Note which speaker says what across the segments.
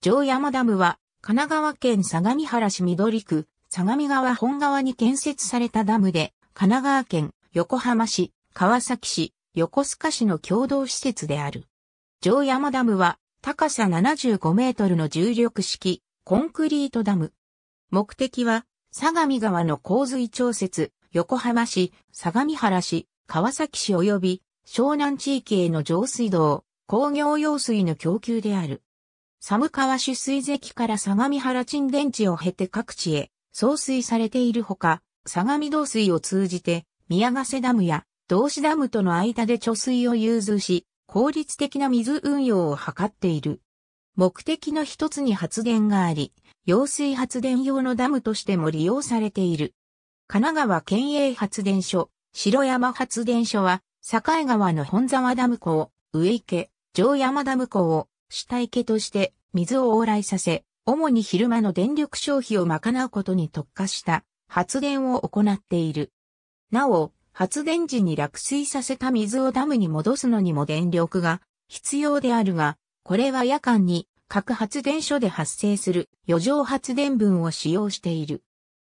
Speaker 1: 城山ダムは、神奈川県相模原市緑区、相模川本川に建設されたダムで、神奈川県横浜市、川崎市、横須賀市の共同施設である。城山ダムは、高さ75メートルの重力式、コンクリートダム。目的は、相模川の洪水調節、横浜市、相模原市、川崎市及び、湘南地域への上水道、工業用水の供給である。寒川取水堰から相模原沈殿地を経て各地へ送水されているほか、相模道水を通じて宮ヶ瀬ダムや道志ダムとの間で貯水を融通し、効率的な水運用を図っている。目的の一つに発電があり、揚水発電用のダムとしても利用されている。神奈川県営発電所、白山発電所は、境川の本沢ダム湖を、上池、城山ダム湖を、主体家として水を往来させ、主に昼間の電力消費を賄うことに特化した発電を行っている。なお、発電時に落水させた水をダムに戻すのにも電力が必要であるが、これは夜間に各発電所で発生する余剰発電分を使用している。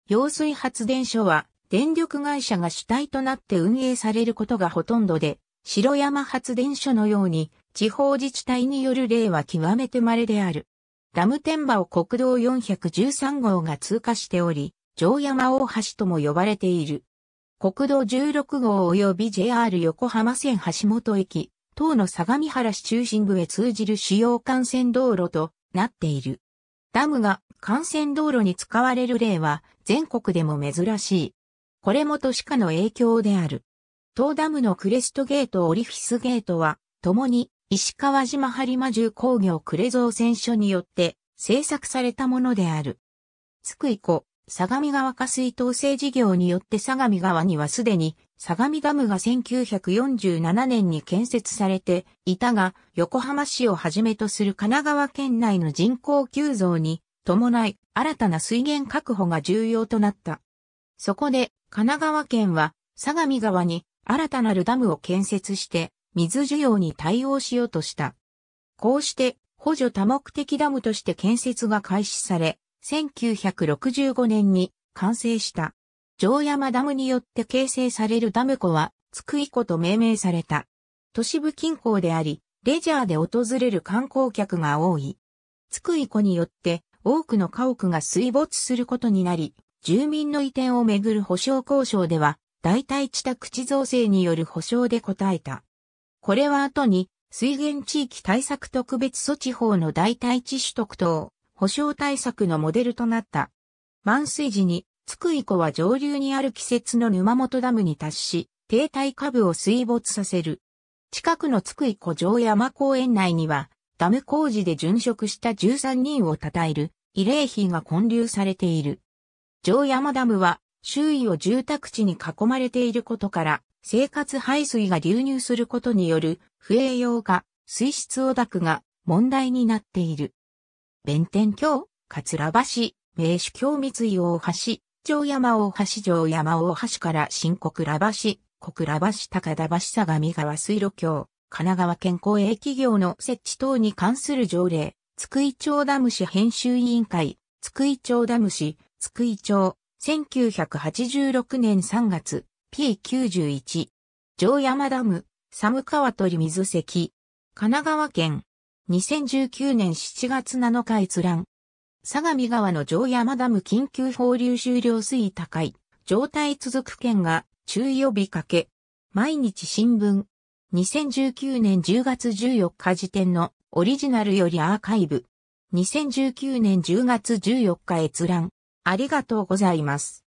Speaker 1: 揚水発電所は電力会社が主体となって運営されることがほとんどで、白山発電所のように地方自治体による例は極めて稀である。ダム天馬を国道413号が通過しており、城山大橋とも呼ばれている。国道16号及び JR 横浜線橋本駅、等の相模原市中心部へ通じる主要幹線道路となっている。ダムが幹線道路に使われる例は全国でも珍しい。これも都市化の影響である。東ダムのクレストゲートオリフィスゲートは、共に石川島播磨重工業ゾ造船所によって制作されたものである。津久井湖、相模川下水統制事業によって相模川にはすでに相模ダムが1947年に建設されていたが、横浜市をはじめとする神奈川県内の人口急増に伴い、新たな水源確保が重要となった。そこで、神奈川県は相模川に新たなるダムを建設して、水需要に対応しようとした。こうして、補助多目的ダムとして建設が開始され、1965年に完成した。城山ダムによって形成されるダム湖は、津久井湖と命名された。都市部近郊であり、レジャーで訪れる観光客が多い。津久井湖によって、多くの家屋が水没することになり、住民の移転をめぐる保障交渉では、代替地宅地造成による保障で応えた。これは後に、水源地域対策特別措置法の代替地取得等、保障対策のモデルとなった。満水時に、津久井湖は上流にある季節の沼本ダムに達し、停滞下部を水没させる。近くの津久井湖城山公園内には、ダム工事で殉職した13人を称える、慰霊碑が建立されている。城山ダムは、周囲を住宅地に囲まれていることから、生活排水が流入することによる不栄養化、水質汚濁が問題になっている。弁天橋、桂橋、名手橋三井大橋、城山大橋城山大橋から新小倉橋、小倉橋高田橋相模川水路橋、神奈川県公営企業の設置等に関する条例、津久井町ダム市編集委員会、津久井町ダム市、津久井町、1986年3月、P91、城山ダム、寒川鳥水関、神奈川県、2019年7月7日閲覧。相模川の城山ダム緊急放流終了水位高い、状態続く県が注意呼びかけ。毎日新聞。2019年10月14日時点のオリジナルよりアーカイブ。2019年10月14日閲覧。ありがとうございます。